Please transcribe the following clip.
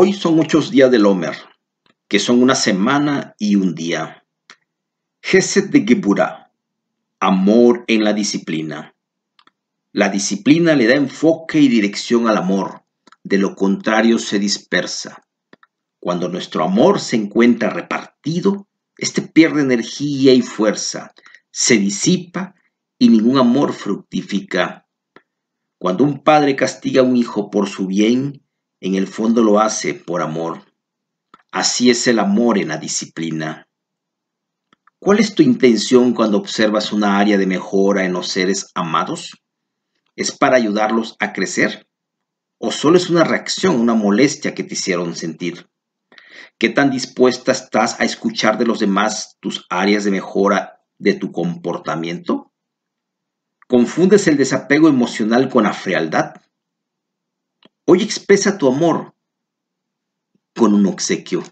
Hoy son muchos días del Homer, que son una semana y un día. Gesed de Geburah, amor en la disciplina. La disciplina le da enfoque y dirección al amor, de lo contrario se dispersa. Cuando nuestro amor se encuentra repartido, este pierde energía y fuerza, se disipa y ningún amor fructifica. Cuando un padre castiga a un hijo por su bien, en el fondo lo hace por amor. Así es el amor en la disciplina. ¿Cuál es tu intención cuando observas una área de mejora en los seres amados? ¿Es para ayudarlos a crecer? ¿O solo es una reacción, una molestia que te hicieron sentir? ¿Qué tan dispuesta estás a escuchar de los demás tus áreas de mejora de tu comportamiento? ¿Confundes el desapego emocional con la frialdad? Hoy expresa tu amor con un obsequio.